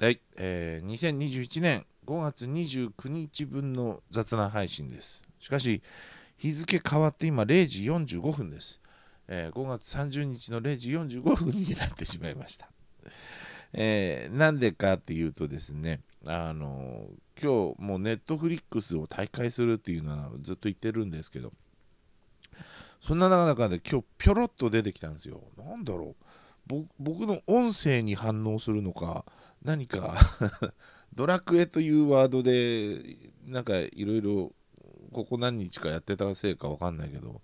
はい、えー、2021年5月29日分の雑談配信です。しかし、日付変わって今0時45分です。えー、5月30日の0時45分になってしまいました。えー、なんでかっていうとですね、あのー、今日もうネットフリックスを大会するっていうのはずっと言ってるんですけど、そんな中で今日ぴょろっと出てきたんですよ。なんだろう僕の音声に反応するのか、何か ドラクエというワードでなんかいろいろここ何日かやってたせいかわかんないけど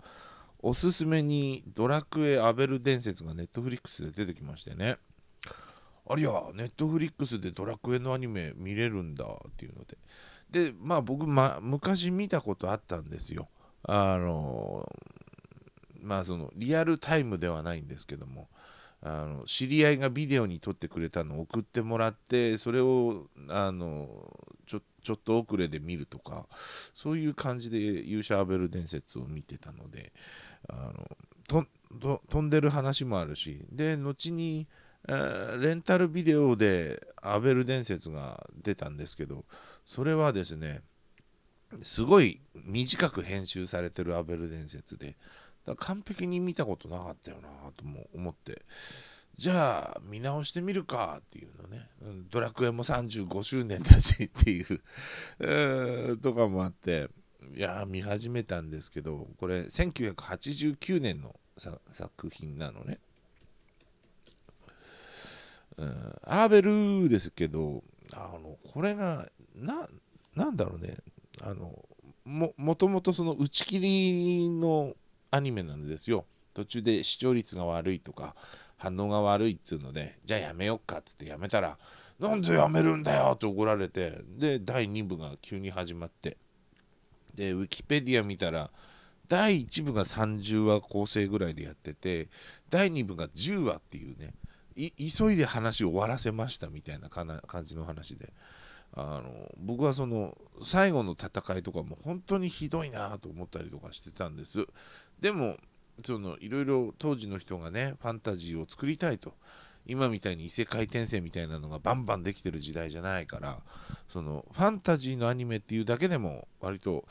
おすすめにドラクエアベル伝説がネットフリックスで出てきましてねありゃネットフリックスでドラクエのアニメ見れるんだっていうのででまあ僕、ま、昔見たことあったんですよあのまあそのリアルタイムではないんですけどもあの知り合いがビデオに撮ってくれたのを送ってもらってそれをあのちょちょっと遅れで見るとかそういう感じで勇者アベル伝説を見てたのであのと飛んでる話もあるしで後に、えー、レンタルビデオでアベル伝説が出たんですけどそれはですねすごい短く編集されてるアベル伝説でだから完璧に見たことなかったよなとも思ってじゃあ見直してみるかっていうのね、うん、ドラクエも35周年だしっていうえー、とかもあっていや見始めたんですけどこれ1989年の作品なのね、うん、アーベルですけどあのこれがななんだろうねあのももともとその打ち切りのアニメなんですよ。途中で視聴率が悪いとか、反応が悪いっつうので、じゃあやめよっかっつってやめたら、なんでやめるんだよって怒られて、で、第2部が急に始まって、で、ウィキペディア見たら、第1部が30話構成ぐらいでやってて、第2部が10話っていうね、い急いで話を終わらせましたみたいな感じの話で、あの僕はその最後の戦いとかも本当にひどいなと思ったりとかしてたんです。でも、そのいろいろ当時の人がね、ファンタジーを作りたいと。今みたいに異世界転生みたいなのがバンバンできてる時代じゃないからそのファンタジーのアニメっていうだけでも割と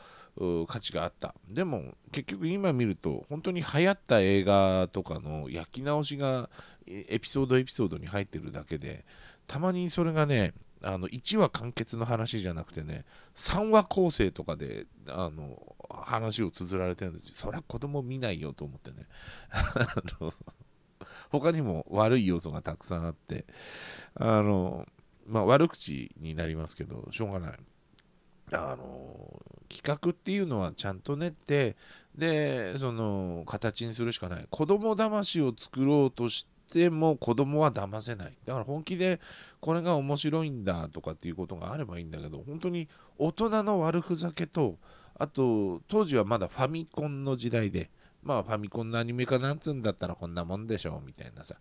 価値があったでも結局今見ると本当に流行った映画とかの焼き直しがエピソードエピソードに入ってるだけでたまにそれがねあの1話完結の話じゃなくてね3話構成とかであの話を綴られてるんですよそりゃ子供見ないよと思ってね あの他にも悪い要素がたくさんあってあの、まあ、悪口になりますけどしょうがないあの企画っていうのはちゃんと練ってでその形にするしかない子供魂しを作ろうとしてても子供は騙せないだから本気でこれが面白いんだとかっていうことがあればいいんだけど本当に大人の悪ふざけとあと当時はまだファミコンの時代でまあファミコンのアニメかなんつうんだったらこんなもんでしょうみたいなさ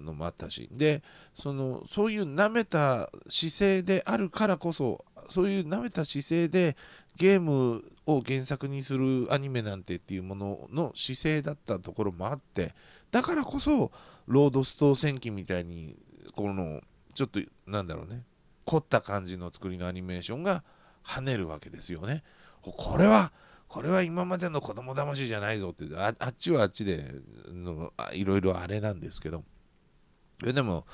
のもあったしでそのそういう舐めた姿勢であるからこそそういう舐めた姿勢でゲームを原作にするアニメなんてっていうものの姿勢だったところもあってだからこそロードストー戦記みたいにこのちょっとなんだろうね凝った感じの作りのアニメーションが跳ねるわけですよね。これはこれは今までの子供魂じゃないぞってあっちはあっちでのいろいろあれなんですけどでも、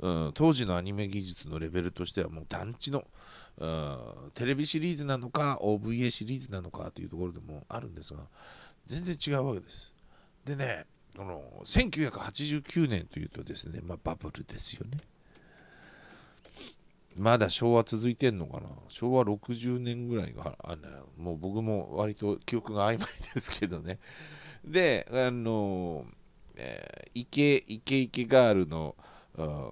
うん、当時のアニメ技術のレベルとしてはもう団地の、うん、テレビシリーズなのか OVA シリーズなのかというところでもあるんですが全然違うわけです。でねあの1989年というとですね、まあ、バブルですよね。まだ昭和続いてんのかな昭和60年ぐらいがあもう僕も割と記憶が曖昧ですけどね。で、あの、えー、イケイケイケガールの、あ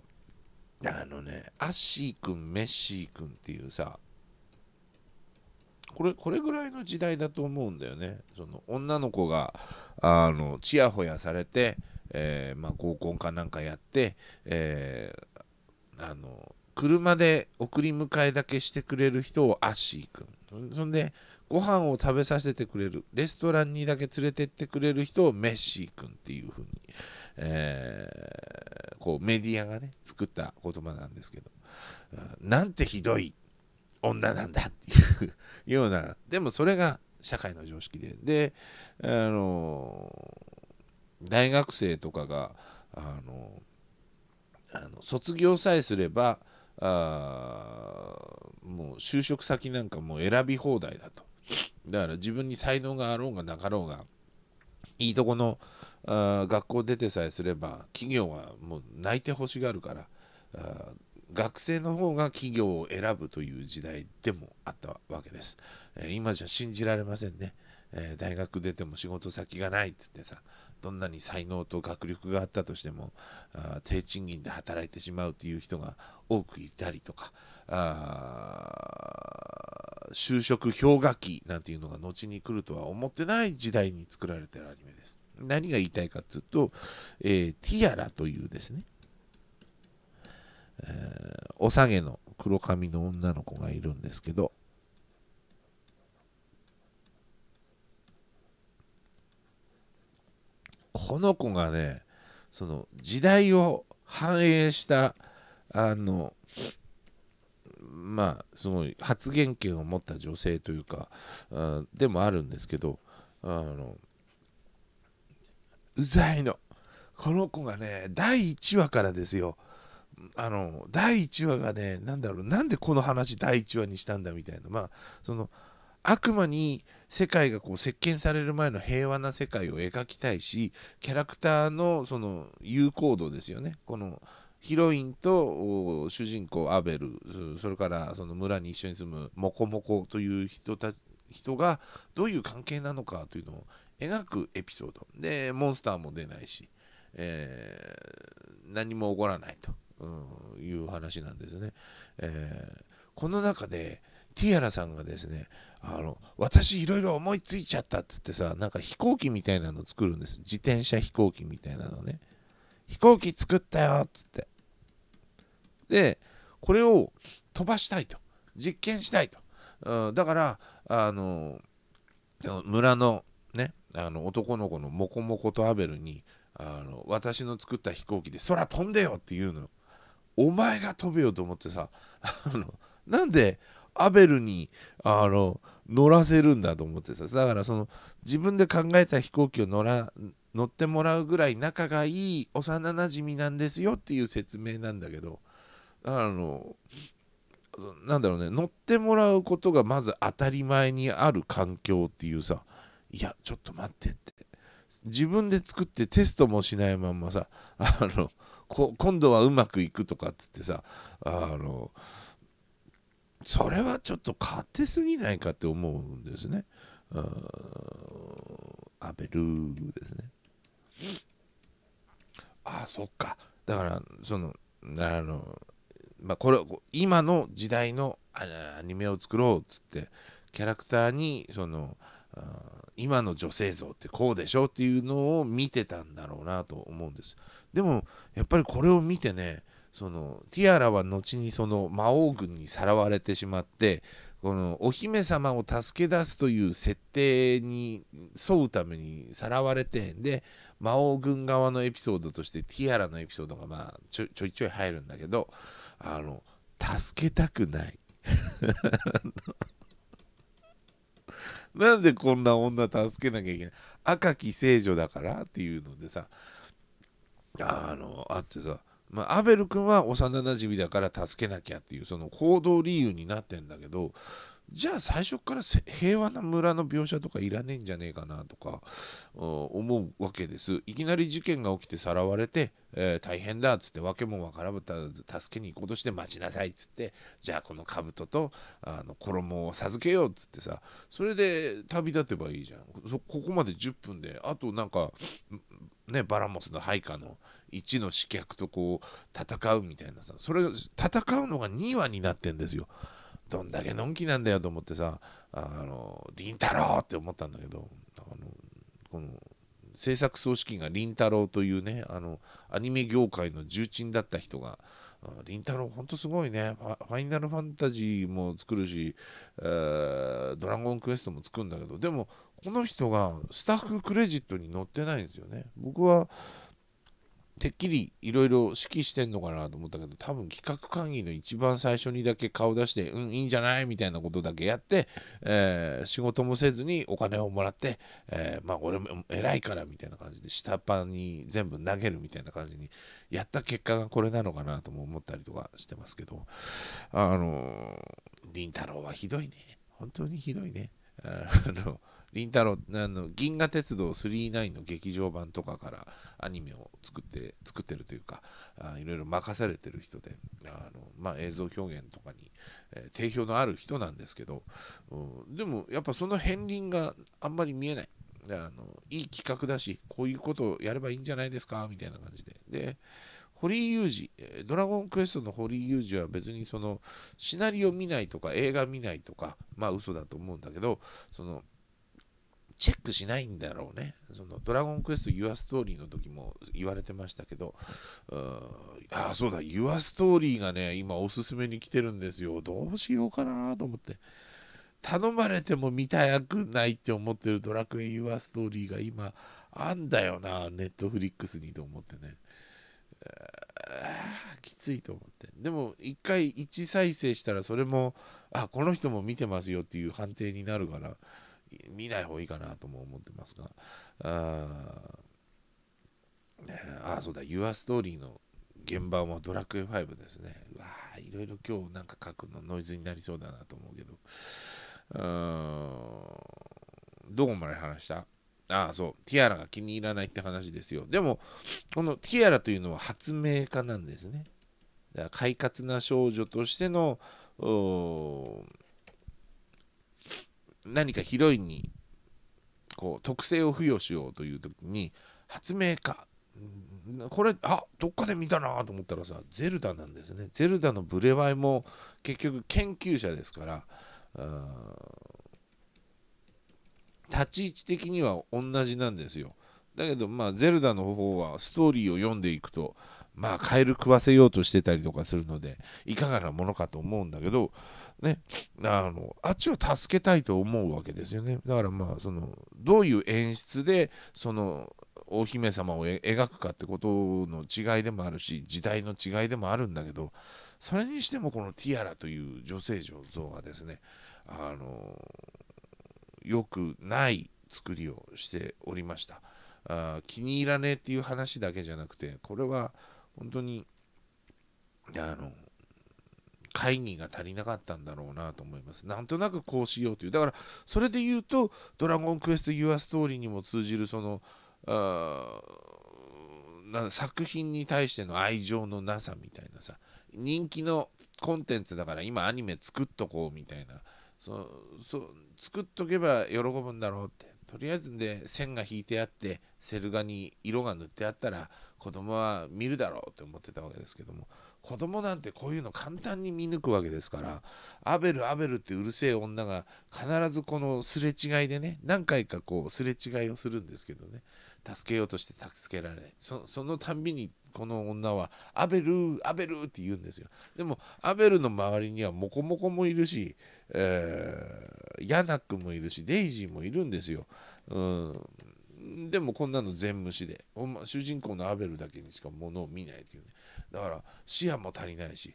のね、アッシーくん、メッシーくんっていうさ、これこれぐらいの時代だと思うんだよねその女の子があのちやほやされて、えー、まあ、合コンかなんかやって、えー、あの車で送り迎えだけしてくれる人をアッシー君そんでご飯を食べさせてくれるレストランにだけ連れてってくれる人をメッシー君っていう風に、えー、こうメディアがね作った言葉なんですけど、なんてひどい女なんだっていうようなでもそれが社会の常識でであの大学生とかがあのあの卒業さえすればあもう就職先なんかもう選び放題だとだから自分に才能があろうがなかろうがいいとこのあ学校出てさえすれば企業はもう泣いてほしがるから学生の方が企業を選ぶという時代でもあったわけです。えー、今じゃ信じられませんね。えー、大学出ても仕事先がないっつってさ、どんなに才能と学力があったとしても、あ低賃金で働いてしまうという人が多くいたりとか、あ就職氷河期なんていうのが後に来るとは思ってない時代に作られてるアニメです。何が言いたいかっていうと、えー、ティアラというですね、えー、おさげの黒髪の女の子がいるんですけど、この子がね、その時代を反映した、あの、まあ、すごい発言権を持った女性というか、あでもあるんですけど、あの、うざいの。この子がね、第1話からですよ。あの第1話がね何だろうなんでこの話第1話にしたんだみたいなまあその悪魔に世界がこう席巻される前の平和な世界を描きたいしキャラクターのその有行動ですよねこのヒロインと主人公アベルそれからその村に一緒に住むモコモコという人た人がどういう関係なのかというのを描くエピソードでモンスターも出ないし、えー、何も起こらないとうん、いう話なんですね。えー、この中でティアラさんがですねあの私いろいろ思いついちゃったっつってさなんか飛行機みたいなの作るんです自転車飛行機みたいなのね飛行機作ったよっつってでこれを飛ばしたいと実験したいと、うん、だからあの村のねあの男の子のモコモコとアベルにあの私の作った飛行機で空飛んでよって言うのお前が飛べよと思ってさあのなんでアベルにあの乗らせるんだと思ってさだからその自分で考えた飛行機を乗ら乗ってもらうぐらい仲がいい幼なじみなんですよっていう説明なんだけどあのなんだろうね乗ってもらうことがまず当たり前にある環境っていうさいやちょっと待ってって自分で作ってテストもしないまんまさあの今度はうまくいくとかっつってさあのそれはちょっと勝手すぎないかって思うんですね。アベルーですね。ああそっかだからそのあのまあこれ今の時代のアニメを作ろうっつってキャラクターにその今の女性像ってこうでしょっていうのを見てたんだろうなと思うんです。でもやっぱりこれを見てねそのティアラは後にその魔王軍にさらわれてしまってこのお姫様を助け出すという設定に沿うためにさらわれてで魔王軍側のエピソードとしてティアラのエピソードがまあちょちょいちょい入るんだけどあの助けたくない なんでこんな女助けなきゃいけない赤き聖女だからっていうのでさあのあってさ、まあ、アベル君は幼なじみだから助けなきゃっていうその行動理由になってんだけどじゃあ最初から平和な村の描写とかいらねえんじゃねえかなとか思うわけですいきなり事件が起きてさらわれて、えー、大変だっつって訳も分からず助けに行こうとして待ちなさいっつってじゃあこの兜とあの衣を授けようっつってさそれで旅立てばいいじゃんここまで10分であとなんかね、バラモスの配下の1の刺客とこう戦うみたいなさそれ戦うのが2話になってんですよどんだけのんきなんだよと思ってさあの凛太郎って思ったんだけどあのこの制作総指揮が凛太郎というねあのアニメ業界の重鎮だった人が凛太郎ほんとすごいねファイナルファンタジーも作るし、えー、ドラゴンクエストも作るんだけどでもこの人がスタッフクレジットに載ってないんですよね。僕はてっきりいろいろ指揮してんのかなと思ったけど多分企画会議の一番最初にだけ顔出してうんいいんじゃないみたいなことだけやって、えー、仕事もせずにお金をもらって、えー、まあ俺も偉いからみたいな感じで下っ端に全部投げるみたいな感じにやった結果がこれなのかなとも思ったりとかしてますけどあの倫太郎はひどいね本当にひどいねあのりんたろあの銀河鉄道9 9 9の劇場版とかからアニメを作って作ってるというかあいろいろ任されてる人であの、まあ、映像表現とかに、えー、定評のある人なんですけど、うん、でもやっぱその片鱗があんまり見えない。あのいい企画だし、こういうことをやればいいんじゃないですかみたいな感じで。で、堀井雄二、ドラゴンクエストの堀井雄二は別にそのシナリオ見ないとか映画見ないとか、まあ嘘だと思うんだけど、そのチェックしないんだろうね。そのドラゴンクエストユアストーリーの時も言われてましたけど、ああ、そうだ、ユアストーリーがね、今おすすめに来てるんですよ。どうしようかなと思って。頼まれても見たくないって思ってるドラクエユアストーリーが今、あんだよな、ネットフリックスにと思ってね。きついと思ってでも一回1再生したらそれもあこの人も見てますよっていう判定になるから見ない方がいいかなとも思ってますが、ああ、そうだ、ユアストーリーの現場もドラクエ5ですね。うわあ、いろいろ今日なんか書くのノイズになりそうだなと思うけど、うん、どこまで話したああ、そう、ティアラが気に入らないって話ですよ。でも、このティアラというのは発明家なんですね。だから快活な少女としての、何かヒロインにこう特性を付与しようという時に発明家これあどっかで見たなと思ったらさゼルダなんですねゼルダのブレワイも結局研究者ですから立ち位置的には同じなんですよだけどまあゼルダの方はストーリーを読んでいくとまあカエル食わせようとしてたりとかするのでいかがなものかと思うんだけどねあのあっちを助けたいと思うわけですよねだからまあそのどういう演出でそのお姫様を描くかってことの違いでもあるし時代の違いでもあるんだけどそれにしてもこのティアラという女性像がですねあのよくない作りをしておりましたあ気に入らねえっていう話だけじゃなくてこれは本当に、あの、会議が足りなかったんだろうなと思います。なんとなくこうしようという。だから、それで言うと、ドラゴンクエストユア・ストーリーにも通じる、その、あな作品に対しての愛情のなさみたいなさ、人気のコンテンツだから今アニメ作っとこうみたいな、そそ作っとけば喜ぶんだろうって。とりあえずで線が引いてあってセル画に色が塗ってあったら子供は見るだろうって思ってたわけですけども子供なんてこういうの簡単に見抜くわけですからアベルアベルってうるせえ女が必ずこのすれ違いでね何回かこうすれ違いをするんですけどね助けようとして助けられないそのたんびにこの女は「アベルアベル」って言うんですよでもアベルの周りにはモコモコもいるし、えー、ヤナックもいるしデイジーもいるんですよ。うんでもこんなの全無視で、主人公のアベルだけにしか物を見ないというね。だから視野も足りないし、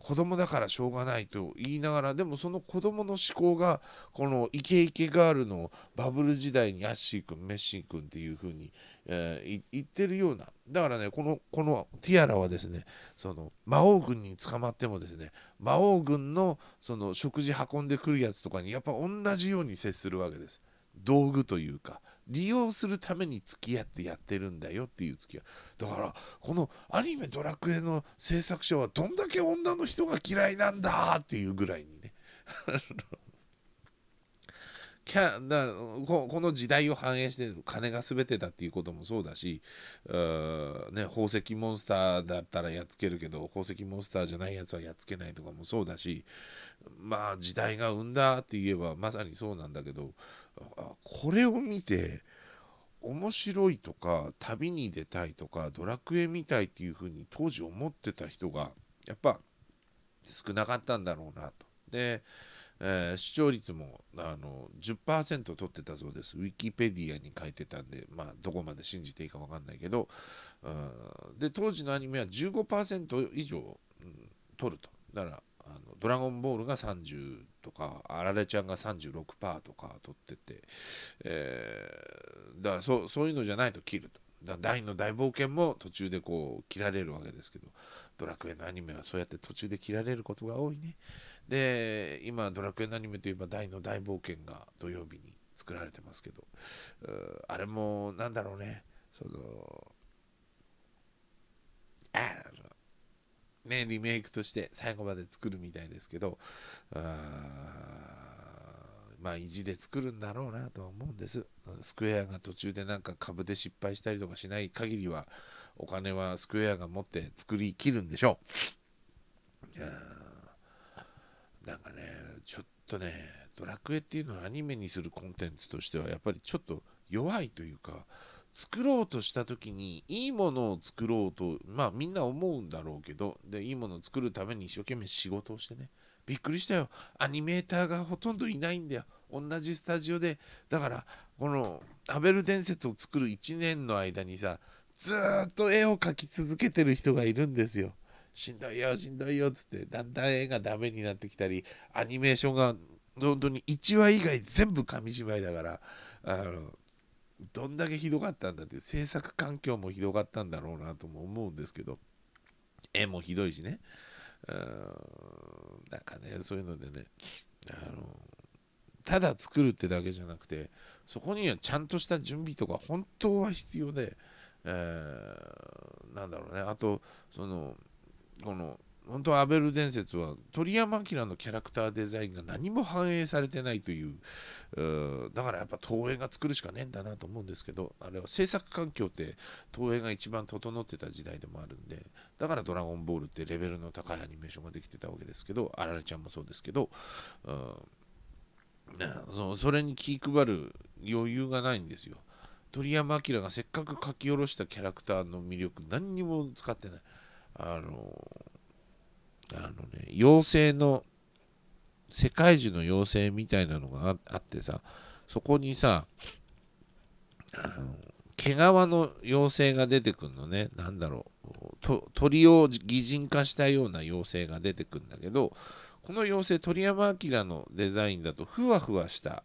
子供だからしょうがないと言いながら、でもその子供の思考が、このイケイケガールのバブル時代にアッシー君、メッシー君っていう風に、えー、言ってるような。だからね、この、このティアラはですね、その魔王軍に捕まってもですね、魔王軍のその食事運んでくるやつとかにやっぱ同じように接するわけです。道具というか、利用するために付き合ってやってるんだよっていう付き合いだからこのアニメ「ドラクエ」の制作者はどんだけ女の人が嫌いなんだっていうぐらいにね キャだこの時代を反映して金が全てだっていうこともそうだしうー、ね、宝石モンスターだったらやっつけるけど宝石モンスターじゃないやつはやっつけないとかもそうだしまあ時代が生んだって言えばまさにそうなんだけどこれを見て面白いとか旅に出たいとかドラクエみたいっていうふうに当時思ってた人がやっぱ少なかったんだろうなと。で、えー、視聴率もあの10%取ってたそうです。ウィキペディアに書いてたんで、まあ、どこまで信じていいか分かんないけど、うん、で当時のアニメは15%以上、うん、取ると。だからあのドラゴンボールが30とかあられちゃんが36%とか取ってて、えー、だからそそういうのじゃないと切ると。だ第2の大冒険も途中でこう切られるわけですけどドラクエのアニメはそうやって途中で切られることが多いねで今ドラクエのアニメといえば大の大冒険が土曜日に作られてますけどあれもなんだろうねそのあね、リメイクとして最後まで作るみたいですけど、まあ意地で作るんだろうなとは思うんです。スクエアが途中でなんか株で失敗したりとかしない限りは、お金はスクエアが持って作りきるんでしょう。なんかね、ちょっとね、ドラクエっていうのはアニメにするコンテンツとしてはやっぱりちょっと弱いというか、作ろうとした時にいいものを作ろうとまあみんな思うんだろうけどでいいものを作るために一生懸命仕事をしてねびっくりしたよアニメーターがほとんどいないんだよ同じスタジオでだからこの「アベル伝説」を作る1年の間にさずっと絵を描き続けてる人がいるんですよしんどいよしんどいよっつってだんだん絵がダメになってきたりアニメーションが本当に1話以外全部紙芝居だからあのどんだけひどかったんだっていう制作環境もひどかったんだろうなとも思うんですけど絵もひどいしねうんなんかねそういうのでねあのただ作るってだけじゃなくてそこにはちゃんとした準備とか本当は必要で、えー、なんだろうねあとそのこの本当はアベル伝説は鳥山明のキャラクターデザインが何も反映されてないというだからやっぱ東映が作るしかねえんだなと思うんですけどあれは制作環境って東映が一番整ってた時代でもあるんでだから「ドラゴンボール」ってレベルの高いアニメーションができてたわけですけどあられちゃんもそうですけどそそれに気配る余裕がないんですよ鳥山明がせっかく書き下ろしたキャラクターの魅力何にも使ってないあのーあのね、妖精の、世界中の妖精みたいなのがあってさ、そこにさ、毛皮の妖精が出てくるのね、なんだろう、鳥を擬人化したような妖精が出てくるんだけど、この妖精、鳥山明のデザインだと、ふわふわした、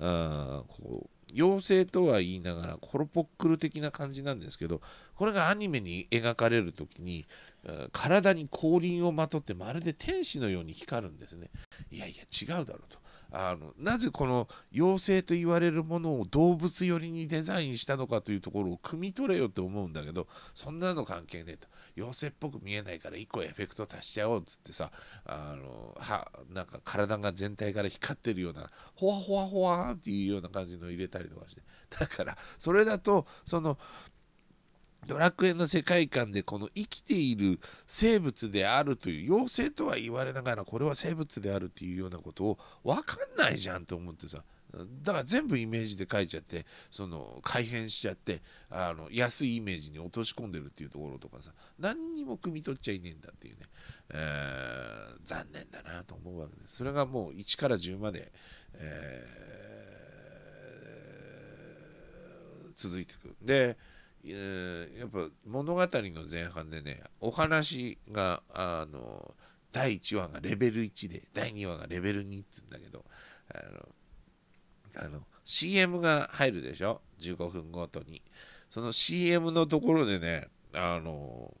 あこう妖精とは言いながらコロポックル的な感じなんですけどこれがアニメに描かれる時に体に後輪をまとってまるで天使のように光るんですねいやいや違うだろうとあのなぜこの妖精と言われるものを動物寄りにデザインしたのかというところを汲み取れよって思うんだけどそんなの関係ねえと妖精っぽく見えないから1個エフェクト足しちゃおうっつってさあのはなんか体が全体から光ってるようなほわほわほわっていうような感じの入れたりとかしてだからそれだとそのドラクエの世界観でこの生きている生物であるという妖精とは言われながらこれは生物であるというようなことを分かんないじゃんと思ってさだから全部イメージで書いちゃってその改変しちゃってあの安いイメージに落とし込んでるっていうところとかさ何にも汲み取っちゃいねえんだっていうね、えー、残念だなと思うわけですそれがもう1から10まで、えー、続いていくでえー、やっぱ物語の前半でねお話があの第1話がレベル1で第2話がレベル2っつうんだけどあのあの CM が入るでしょ15分ごとにその CM のところでねあの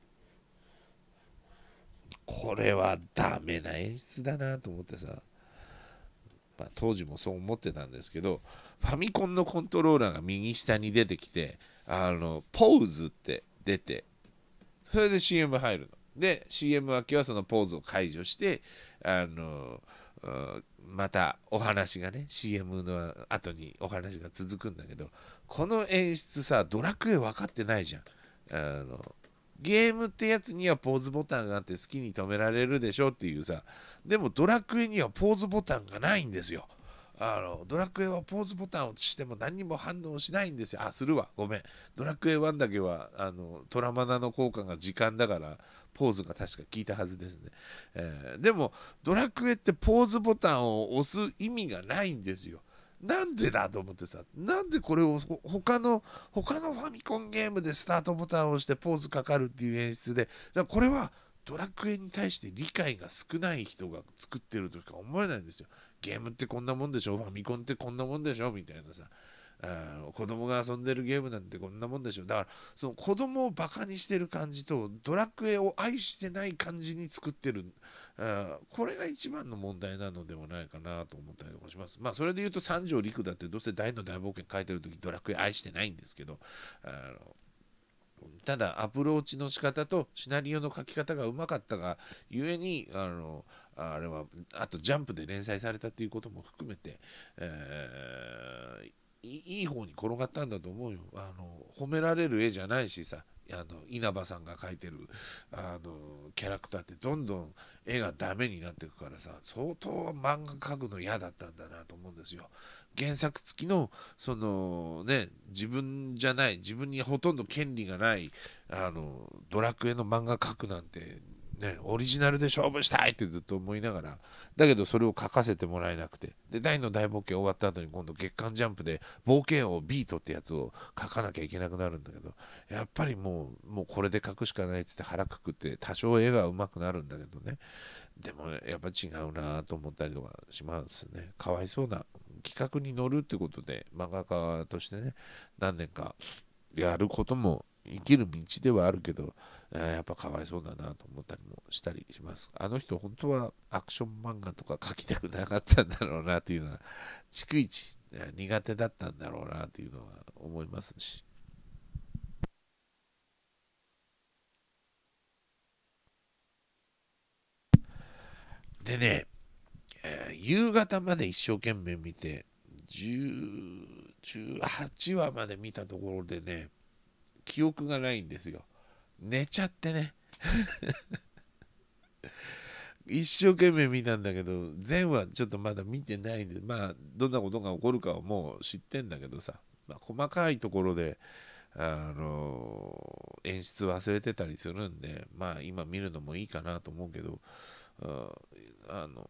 これはダメな演出だなと思ってさ、まあ、当時もそう思ってたんですけどファミコンのコントローラーが右下に出てきてあのポーズって出てそれで CM 入るの。で CM 明けはそのポーズを解除してあのまたお話がね CM の後にお話が続くんだけどこの演出さドラクエ分かってないじゃん。あのゲームってやつにはポーズボタンがあって好きに止められるでしょっていうさでもドラクエにはポーズボタンがないんですよ。あのドラクエはポーズボタンを押しても何にも反応しないんですよ。あ、するわ。ごめん。ドラクエ1だけはあのトラマナの効果が時間だからポーズが確か効いたはずですね、えー、でもドラクエってポーズボタンを押す意味がないんですよ。なんでだと思ってさ、なんでこれを他の、他のファミコンゲームでスタートボタンを押してポーズかかるっていう演出で、だこれはドラクエに対して理解が少ない人が作ってるとしか思えないんですよ。ゲームってこんなもんでしょファミコンってこんなもんでしょみたいなさ子供が遊んでるゲームなんてこんなもんでしょだからその子供をバカにしてる感じとドラクエを愛してない感じに作ってるこれが一番の問題なのではないかなと思ったりとかしますまあそれで言うと三条陸だってどうせ大の大冒険書いてる時ドラクエ愛してないんですけどあのただアプローチの仕方とシナリオの書き方がうまかったがゆえにあのあれはあと「ジャンプ」で連載されたということも含めて、えー、いい方に転がったんだと思うよあの褒められる絵じゃないしさあの稲葉さんが描いてるあのキャラクターってどんどん絵がダメになっていくからさ相当漫画描くの嫌だったんだなと思うんですよ。原作付きのそのね自分じゃない自分にほとんど権利がないあのドラクエの漫画描くなんてね、オリジナルで勝負したいってずっと思いながらだけどそれを書かせてもらえなくてで大の大冒険終わった後に今度月刊ジャンプで冒険王ビートってやつを書かなきゃいけなくなるんだけどやっぱりもうもうこれで書くしかないっつって腹くくって多少絵がうまくなるんだけどねでもやっぱ違うなと思ったりとかしますねかわいそうな企画に乗るってことで漫画家としてね何年かやることも生きる道ではあるけど、やっぱかわいそうだなと思ったりもしたりします。あの人本当はアクション漫画とか描きたくなかったんだろうなっていうのは逐一苦手だったんだろうなっていうのは思いますし。でね、夕方まで一生懸命見て18話まで見たところでね記憶がないんですよ寝ちゃってね 一生懸命見たんだけど全はちょっとまだ見てないんでまあどんなことが起こるかはもう知ってんだけどさ、まあ、細かいところであの演出忘れてたりするんでまあ今見るのもいいかなと思うけどあの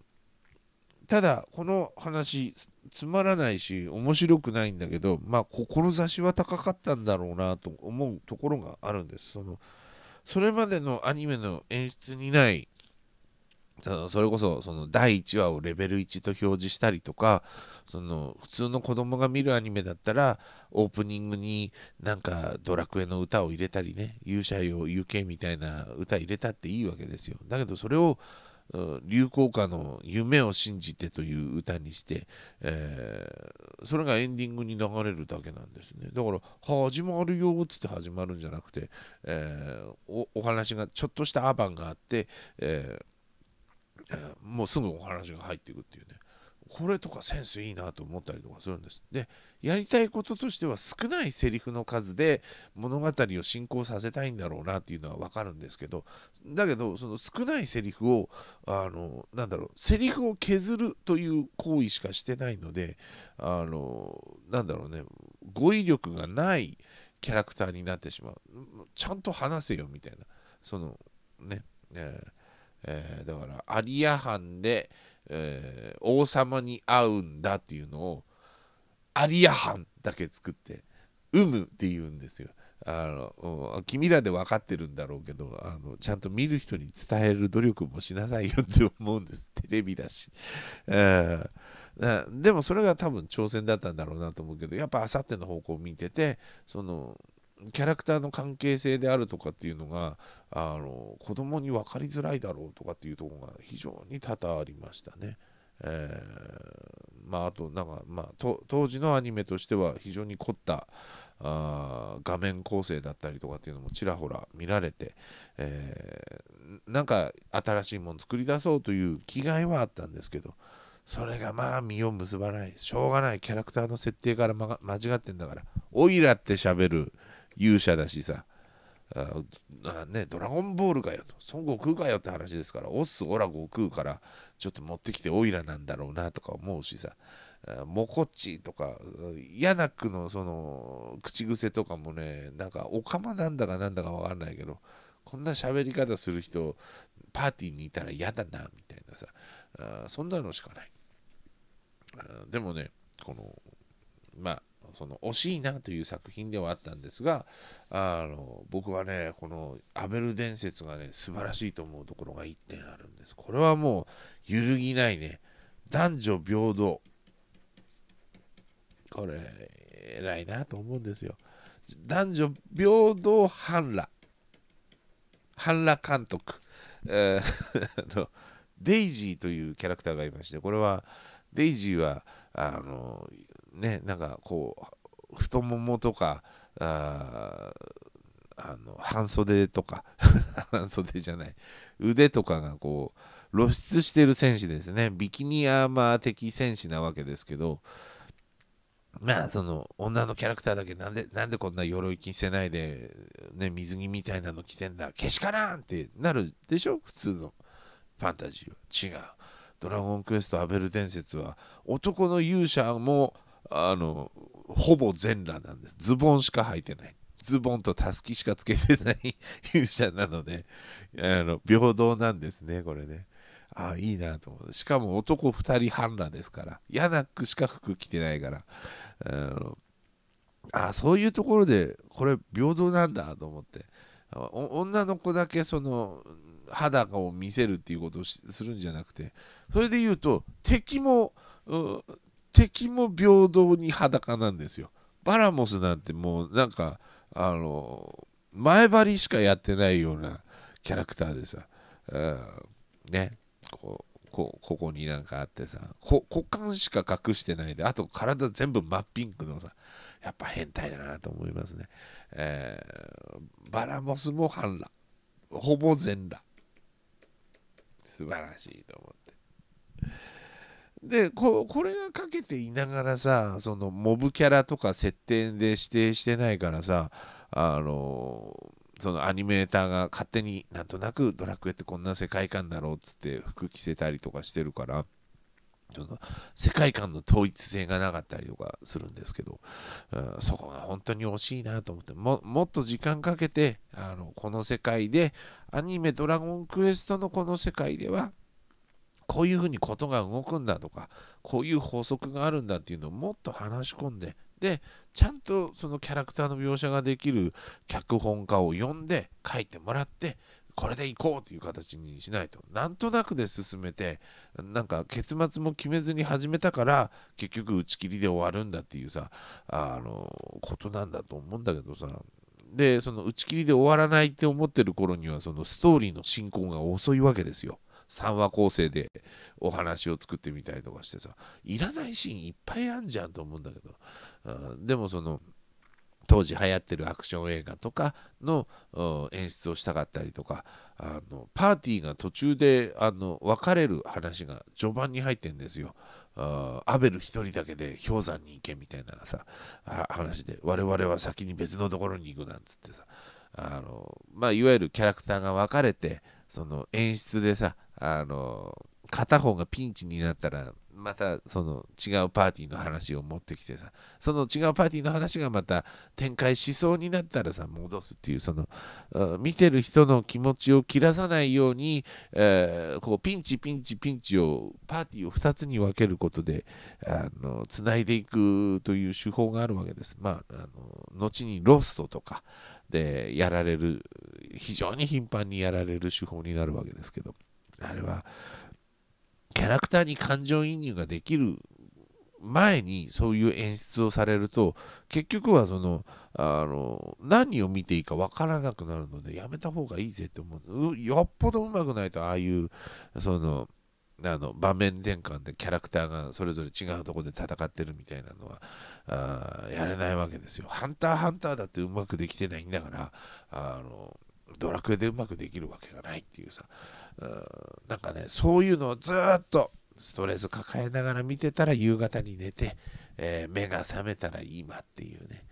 ただこの話つまらないし面白くないんだけどまあ志は高かったんだろうなと思うところがあるんですそのそれまでのアニメの演出にないそのそれこそその第1話をレベル1と表示したりとかその普通の子供が見るアニメだったらオープニングになんかドラクエの歌を入れたりね勇者よ行けみたいな歌入れたっていいわけですよだけどそれを流行歌の「夢を信じて」という歌にして、えー、それがエンディングに流れるだけなんですねだから「始まるよ」っつって始まるんじゃなくて、えー、おお話がちょっとしたアバンがあって、えー、もうすぐお話が入っていくっていうねこれとかセンスいいなと思ったりとかするんですでやりたいこととしては少ないセリフの数で物語を進行させたいんだろうなっていうのは分かるんですけどだけどその少ないセリフをあのなんだろうセリフを削るという行為しかしてないのであのなんだろうね語彙力がないキャラクターになってしまうちゃんと話せよみたいなそのね、えーえー、だからアリアンで、えー、王様に会うんだっていうのをアリアハンだけ作ってうむって言うんですよあの君らで分かってるんだろうけどあのちゃんと見る人に伝える努力もしなさいよって思うんです テレビだし、えー、でもそれが多分挑戦だったんだろうなと思うけどやっぱあさっての方向を見ててそのキャラクターの関係性であるとかっていうのがあの子供に分かりづらいだろうとかっていうとこが非常に多々ありましたね。えー、まあ、あとなんか、まあ、当時のアニメとしては非常に凝ったあ画面構成だったりとかっていうのもちらほら見られて、えー、なんか新しいもの作り出そうという気概はあったんですけどそれがまあ身を結ばないしょうがないキャラクターの設定から、ま、間違ってんだからおいらってしゃべる勇者だしさあね、ドラゴンボールかよと、孫悟空かよって話ですから、オス、オラ、悟空から、ちょっと持ってきてオイラなんだろうなとか思うしさ、モコッチとか、ヤナックのその、口癖とかもね、なんか、オカマなんだかなんだかわかんないけど、こんな喋り方する人、パーティーにいたら嫌だな、みたいなさ、あそんなのしかない。あでもね、この、まあ、その惜しいなという作品ではあったんですがあの僕はねこの「アベル伝説」がね素晴らしいと思うところが1点あるんですこれはもう揺るぎないね男女平等これ偉いなと思うんですよ男女平等半裸半裸監督、えー デイジーというキャラクターがいましてこれはデイジーはあのねなんかこう太ももとかああの半袖とか 半袖じゃない腕とかがこう露出してる選手ですねビキニアーマー的戦士なわけですけどまあその女のキャラクターだけなんでなんでこんな鎧着せないで、ね、水着みたいなの着てんだけしからんってなるでしょ普通のファンタジーは違う「ドラゴンクエストアベル伝説は」男の勇者もあのほぼ全裸なんですズボンしか履いてないズボンとたすきしかつけてない 勇者なのであの平等なんですねこれねああいいなと思うしかも男2人半裸ですから嫌な服しか服着てないからあのあそういうところでこれ平等なんだと思って女の子だけその肌を見せるっていうことをするんじゃなくてそれで言うと敵も敵も平等に裸なんですよ。バラモスなんてもうなんかあの前張りしかやってないようなキャラクターでさ、うん、ねこここになんかあってさ股間しか隠してないであと体全部真っピンクのさやっぱ変態だなと思いますね、えー、バラモスも半裸ほぼ全裸素晴らしいと思って。でこれがかけていながらさそのモブキャラとか設定で指定してないからさあのそのアニメーターが勝手になんとなくドラクエってこんな世界観だろうっつって服着せたりとかしてるからその世界観の統一性がなかったりとかするんですけど、うん、そこが本当に惜しいなと思ってももっと時間かけてあのこの世界でアニメ「ドラゴンクエスト」のこの世界ではこういうふうにことが動くんだとかこういう法則があるんだっていうのをもっと話し込んででちゃんとそのキャラクターの描写ができる脚本家を読んで書いてもらってこれでいこうという形にしないとなんとなくで進めてなんか結末も決めずに始めたから結局打ち切りで終わるんだっていうさあのことなんだと思うんだけどさでその打ち切りで終わらないって思ってる頃にはそのストーリーの進行が遅いわけですよ。3話構成でお話を作ってみたりとかしてさいらないシーンいっぱいあんじゃんと思うんだけど、でもその当時流行ってるアクション映画とかの演出をしたかったりとかあのパーティーが途中であの別れる話が序盤に入ってんですよ。あアベル1人だけで氷山に行けみたいなさ話で我々は先に別のところに行くなんつってさあの、まあ、いわゆるキャラクターが分かれてその演出でさあの片方がピンチになったらまたその違うパーティーの話を持ってきてさその違うパーティーの話がまた展開しそうになったらさ戻すっていうその見てる人の気持ちを切らさないように、えこうピンチピンチピンチをパーティーを2つに分けることであの繋いでいくという手法があるわけです。まあ、あの後にロストとかでやられる非常に頻繁にやられる手法になるわけですけど。あれはキャラクターに感情移入ができる前にそういう演出をされると結局はそのあの何を見ていいか分からなくなるのでやめた方がいいぜって思うよっぽどうまくないとああいうそのあの場面転換でキャラクターがそれぞれ違うとこで戦ってるみたいなのはあやれないわけですよ。ハンターハンターだってうまくできてないんだからあのドラクエでうまくできるわけがないっていうさなんかねそういうのをずっとストレス抱えながら見てたら夕方に寝て、えー、目が覚めたら今っていうね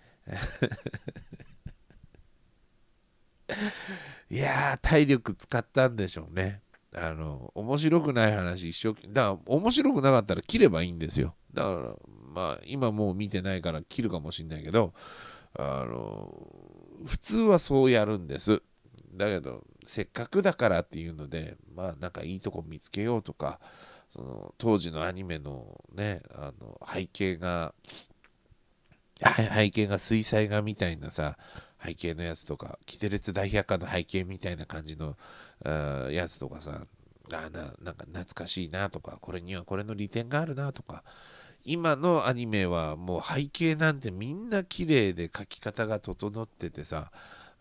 いやー体力使ったんでしょうねあの面白くない話一生だから面白くなかったら切ればいいんですよだからまあ今もう見てないから切るかもしんないけどあの普通はそうやるんですだけどせっかくだからっていうのでまあなんかいいとこ見つけようとかその当時のアニメのねあの背景が背景が水彩画みたいなさ背景のやつとか「キテレツ大百科」の背景みたいな感じのやつとかさあななんか懐かしいなとかこれにはこれの利点があるなとか今のアニメはもう背景なんてみんな綺麗で描き方が整っててさ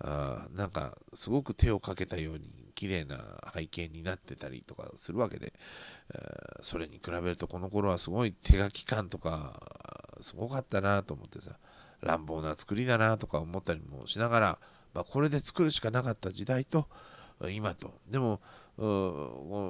あなんかすごく手をかけたように綺麗な背景になってたりとかするわけで、えそれに比べるとこの頃はすごい手書き感とかすごかったなと思ってさ乱暴な作りだなとか思ったりもしながら、まあ、これで作るしかなかった時代と今とでも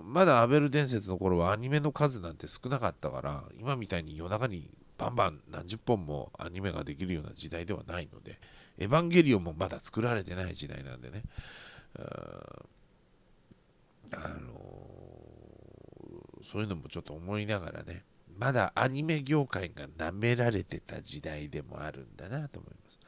まだアベル伝説の頃はアニメの数なんて少なかったから今みたいに夜中にバンバン何十本もアニメができるような時代ではないので。エヴァンゲリオンもまだ作られてない時代なんでね、あのそういうのもちょっと思いながらね、まだアニメ業界が舐められてた時代でもあるんだなと思います。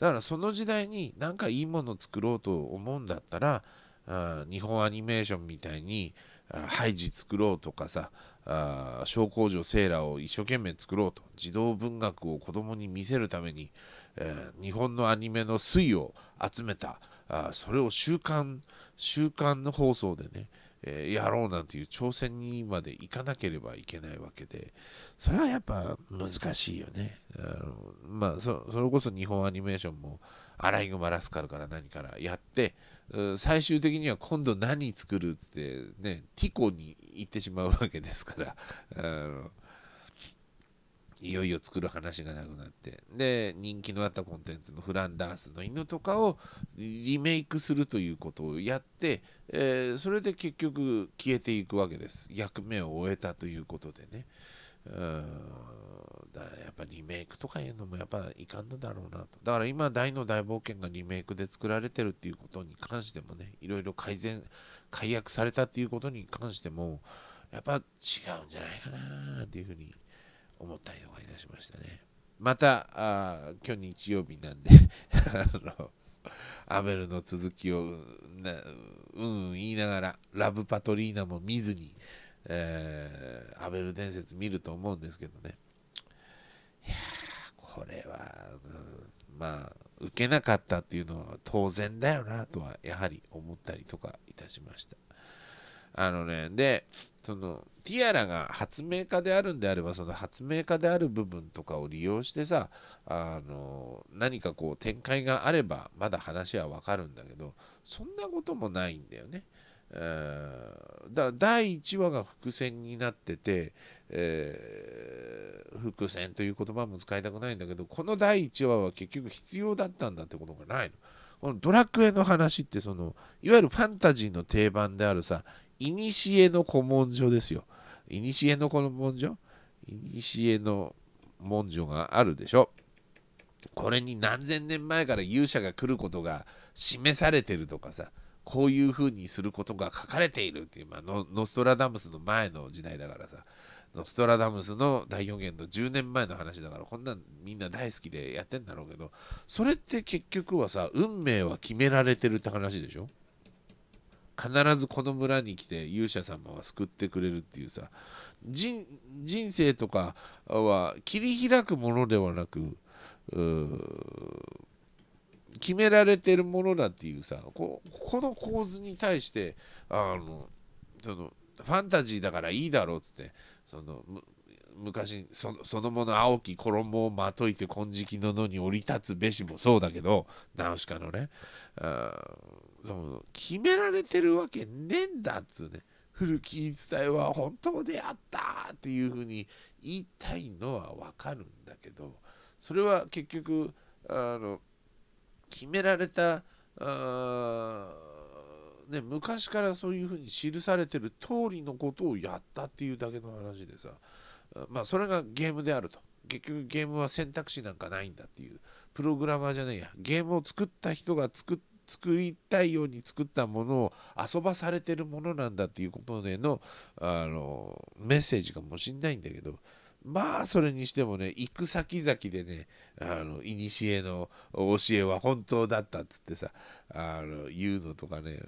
だからその時代に何かいいものを作ろうと思うんだったら、あ日本アニメーションみたいに、ハイジ作ろうとかさ、あ小工場セーラーを一生懸命作ろうと、児童文学を子供に見せるために、えー、日本のアニメの粋を集めたあそれを週刊週刊の放送でね、えー、やろうなんていう挑戦にまでいかなければいけないわけでそれはやっぱ難しいよねあのまあそれこそ日本アニメーションもアライグマラスカルから何からやって最終的には今度何作るってねティコに行ってしまうわけですからあのいよいよ作る話がなくなってで人気のあったコンテンツのフランダースの犬とかをリメイクするということをやって、えー、それで結局消えていくわけです役目を終えたということでねうんだやっぱリメイクとかいうのもやっぱいかんのだろうなとだから今大の大冒険がリメイクで作られてるっていうことに関してもねいろいろ改善解約されたっていうことに関してもやっぱ違うんじゃないかなっていうふうに思ったりとかいたしましたね。また、あ今日日曜日なんで あの、アベルの続きをうんうん言いながら、ラブパトリーナも見ずに、えー、アベル伝説見ると思うんですけどね。いやこれは、うん、まあ、受けなかったっていうのは当然だよなとは、やはり思ったりとかいたしました。あのね、で、そのティアラが発明家であるんであればその発明家である部分とかを利用してさあの何かこう展開があればまだ話はわかるんだけどそんなこともないんだよね。だ第1話が伏線になってて、えー、伏線という言葉も使いたくないんだけどこの第1話は結局必要だったんだってことがないの。このドラクエの話ってそのいわゆるファンタジーの定番であるさ古の古文書ですよ古の古文書古の文書があるでしょこれに何千年前から勇者が来ることが示されてるとかさこういう風にすることが書かれているっていう、まあ、ノストラダムスの前の時代だからさストラダムスの大予言の10年前の話だからこんなみんな大好きでやってんだろうけどそれって結局はさ運命は決められてるって話でしょ必ずこの村に来て勇者様は救ってくれるっていうさ人生とかは切り開くものではなく決められてるものだっていうさここの構図に対してあのそのファンタジーだからいいだろうっつってその昔そのそのもの青き衣をまといて金色の野に降り立つべしもそうだけどナウシカのねあその決められてるわけねえんだっつうね古き伝えは本当であったっていうふうに言いたいのはわかるんだけどそれは結局あの決められたあね、昔からそういうふうに記されてる通りのことをやったっていうだけの話でさ、まあ、それがゲームであると。結局ゲームは選択肢なんかないんだっていう、プログラマーじゃねえや、ゲームを作った人が作作りたいように作ったものを遊ばされてるものなんだっていうことでのあのメッセージかもしんないんだけどまあそれにしてもね行く先々でねあの古の教えは本当だったっつってさあの言うのとかね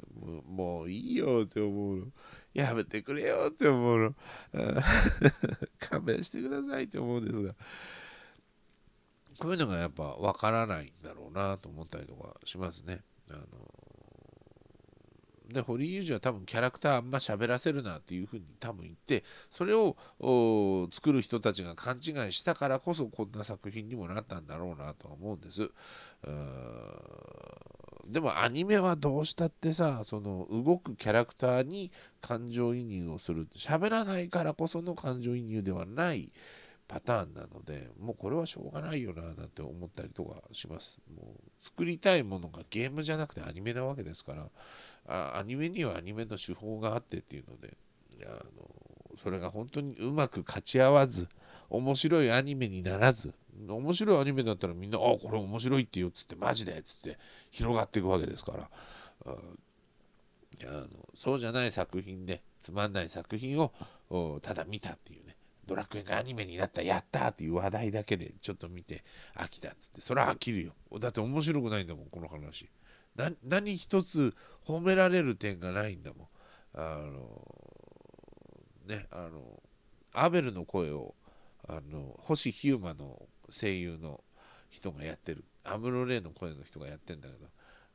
もういいよって思うのやめてくれよって思うの 勘弁してくださいって思うんですがこういうのがやっぱ分からないんだろうなと思ったりとかしますねあので堀井雄二は多分キャラクターあんま喋らせるなっていうふうに多分言ってそれを作る人たちが勘違いしたからこそこんな作品にもなったんだろうなとは思うんですでもアニメはどうしたってさその動くキャラクターに感情移入をする喋らないからこその感情移入ではない、パターンなのでもうこれはしょうがないよななんて思ったりとかしますもう作りたいものがゲームじゃなくてアニメなわけですからあアニメにはアニメの手法があってっていうのであのそれが本当にうまく勝ち合わず面白いアニメにならず面白いアニメだったらみんな「あこれ面白いってよ」っつって「マジで」っつって広がっていくわけですからああのそうじゃない作品でつまんない作品をただ見たっていうドラクエがアニメになった、やったっていう話題だけでちょっと見て飽きたっつって、それは飽きるよ。だって面白くないんだもん、この話。な何一つ褒められる点がないんだもん。あのね、あのアベルの声をあの星飛雄馬の声優の人がやってるアムロ・レイの声の人がやってんだけど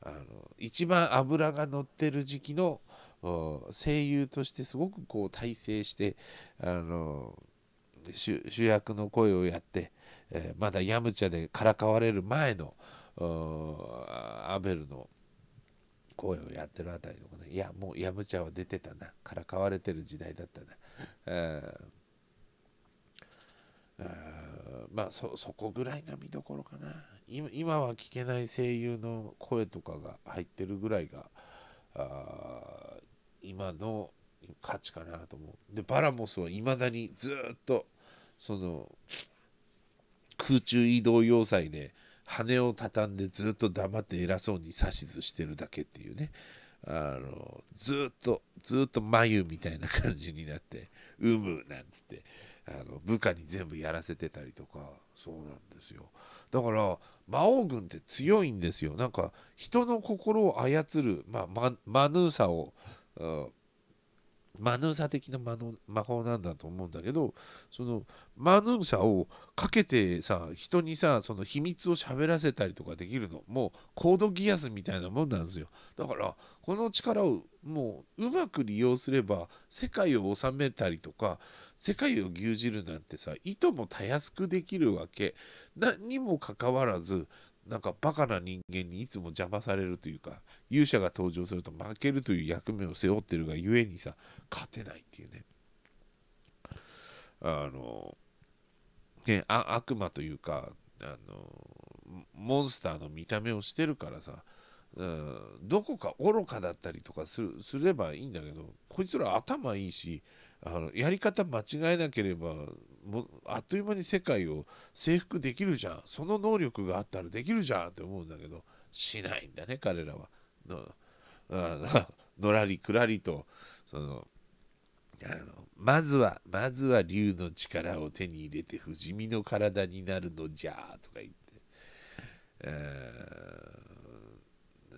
あの一番脂が乗ってる時期の声優としてすごくこう大成してあの主役の声をやって、えー、まだヤムチャでからかわれる前のアベルの声をやってるあたりとかねいやもうヤムチャは出てたなからかわれてる時代だったな、えー、まあそこぐらいが見どころかな今は聞けない声優の声とかが入ってるぐらいが今の価値かなと思うでバラモスはいまだにずっとその空中移動要塞で羽を畳んでずっと黙って偉そうに指図してるだけっていうねあのずっとずっと眉みたいな感じになって「うむ」なんつってあの部下に全部やらせてたりとかそうなんですよだから魔王軍って強いんですよなんか人の心を操る、まあ、マヌーサを、ん、マヌーサ的な魔法なんだと思うんだけどそのマヌーサをかけてさ人にさその秘密を喋らせたりとかできるのもうコードギアスみたいなもんなんですよだからこの力をもううまく利用すれば世界を治めたりとか世界を牛耳るなんてさ意図もたやすくできるわけ何にもかかわらずなんかバカな人間にいつも邪魔されるというか勇者が登場すると負けるという役目を背負ってるがゆえにさ勝てないっていうねあのね悪魔というかあのモンスターの見た目をしてるからさうん、どこか愚かだったりとかすればいいんだけどこいつら頭いいしあのやり方間違えなければあっという間に世界を征服できるじゃんその能力があったらできるじゃんって思うんだけどしないんだね彼らはの のらりくらりとそのあのまずはまずは竜の力を手に入れて不死身の体になるのじゃとか言って、えー、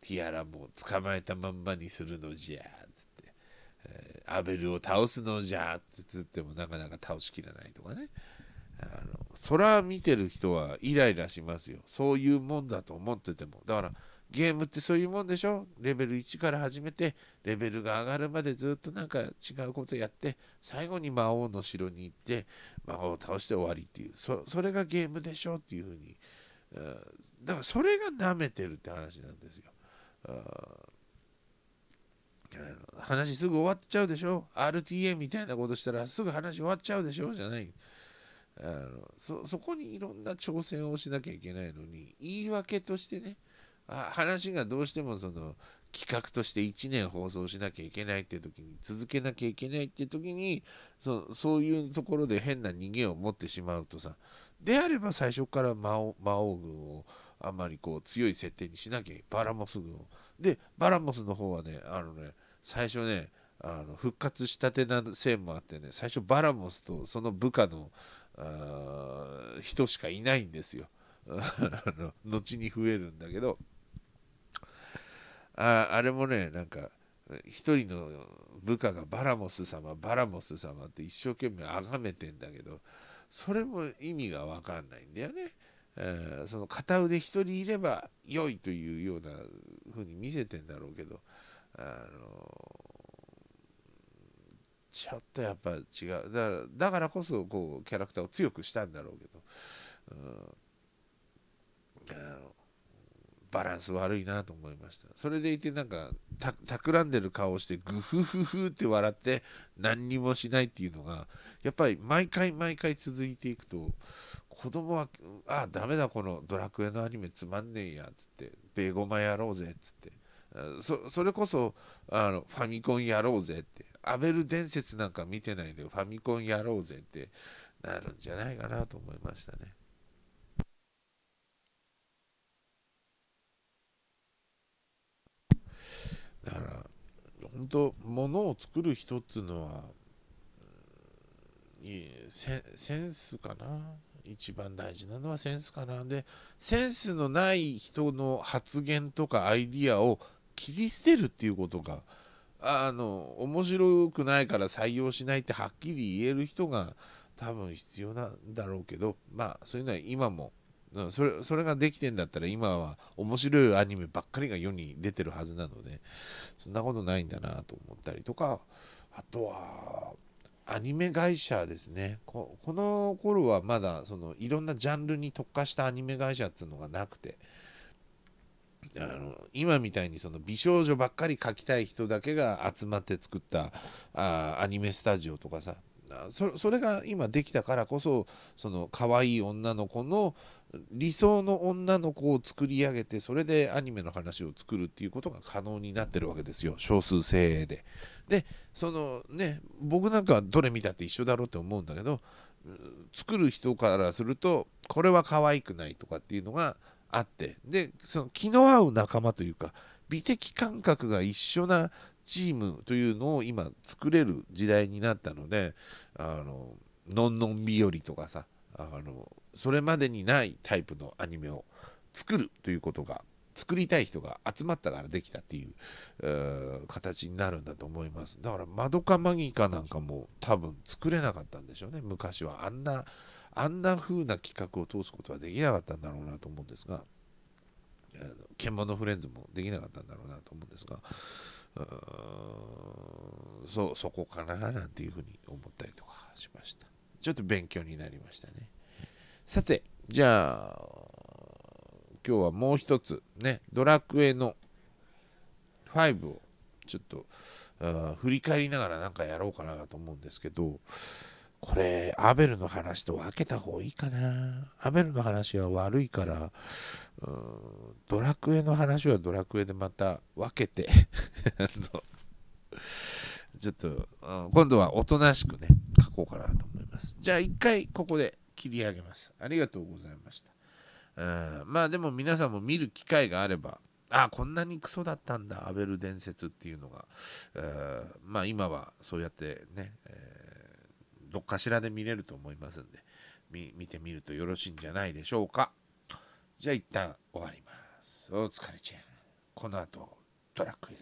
ティアラも捕まえたまんまにするのじゃアベルを倒すのじゃってつってもなかなか倒しきれないとかねあの空見てる人はイライラしますよそういうもんだと思っててもだからゲームってそういうもんでしょレベル1から始めてレベルが上がるまでずっとなんか違うことやって最後に魔王の城に行って魔王を倒して終わりっていうそれがゲームでしょっていうふうにだからそれが舐めてるって話なんですよ。話すぐ終わっちゃうでしょ ?RTA みたいなことしたらすぐ話終わっちゃうでしょじゃない。あのそそこにいろんな挑戦をしなきゃいけないのに言い訳としてねあ話がどうしてもその企画として1年放送しなきゃいけないっていう時に続けなきゃいけないっていう時にそそういうところで変な逃げを持ってしまうとさであれば最初から魔王魔王軍をあんまりこう強い設定にしなきゃいいバラモス軍を。でバラモスの方はねあのね最初ねあの復活したてなせいもあってね最初バラモスとその部下の人しかいないんですよ 後に増えるんだけどああれもねなんか一人の部下がバラモス様バラモス様って一生懸命崇めてんだけどそれも意味が分かんないんだよね。えー、その片腕一人いれば良いというような風に見せてんだろうけどあのちょっとやっぱ違うだからだからこそこうキャラクターを強くしたんだろうけど、うん、あのバランス悪いなと思いましたそれでいてなんかた企んでる顔をしてグフフフって笑って何にもしないっていうのがやっぱり毎回毎回続いていくと子供は「ああダメだこのドラクエのアニメつまんねえや」っつって「ベーゴマやろうぜ」っつってそそれこそあのファミコンやろうぜってアベル伝説なんか見てないでファミコンやろうぜってなるんじゃないかなと思いましたね。だから本当物を作る人っつうのは、センスかな一番大事なのはセンスかなでセンスのない人の発言とかアイディアを切り捨てるっていうことがあの面白くないから採用しないってはっきり言える人が多分必要なんだろうけどまあそういうのは今も、それそれができてんだったら今は面白いアニメばっかりが世に出てるはずなのでそんなことないんだなと思ったりとかあとはアニメ会社ですねこの頃はまだそのいろんなジャンルに特化したアニメ会社っていうのがなくてあの今みたいにその美少女ばっかり描きたい人だけが集まって作ったあアニメスタジオとかさそそれが今できたからこそその可愛い女の子の理想の女の子を作り上げてそれでアニメの話を作るっていうことが可能になってるわけですよ少数精鋭で。でそのね僕なんかはどれ見たって一緒だろうって思うんだけど作る人からするとこれは可愛くないとかっていうのがあってでその気の合う仲間というか美的感覚が一緒なチームというのを今作れる時代になったのであののんのん日和とかさあのそれまでにないタイプのアニメを作るということが作りたい人が集まったからできたっていう、え形になるんだと思いますだからマドカマギカなんかも多分作れなかったんでしょうね昔はあんなあんな風な企画を通すことはできなかったんだろうなと思うんですが、のフレンズもできなかったんだろうなと思うんですが、うそそこかななんていうふうに思ったりとかしました。ちょっと勉強になりましたね。さて、じゃあ、今日はもう一つ、ね、ドラクエの5をちょっと振り返りながらなんかやろうかなと思うんですけど、これ、アベルの話と分けた方がいいかな。アベルの話は悪いから、ドラクエの話はドラクエでまた分けて ちょっと、今度はおとなしくね、書こうかなと思います。じゃあ、一回ここで切り上げます。ありがとうございました。うまあ、でも皆さんも見る機会があれば、ああ、こんなにクソだったんだ、アベル伝説っていうのが、うまあ、今はそうやってね、えーどっかしらで見れると思いますんで、見てみるとよろしいんじゃないでしょうか。じゃあ一旦終わります。お疲れちゃん。この後、ドラクエ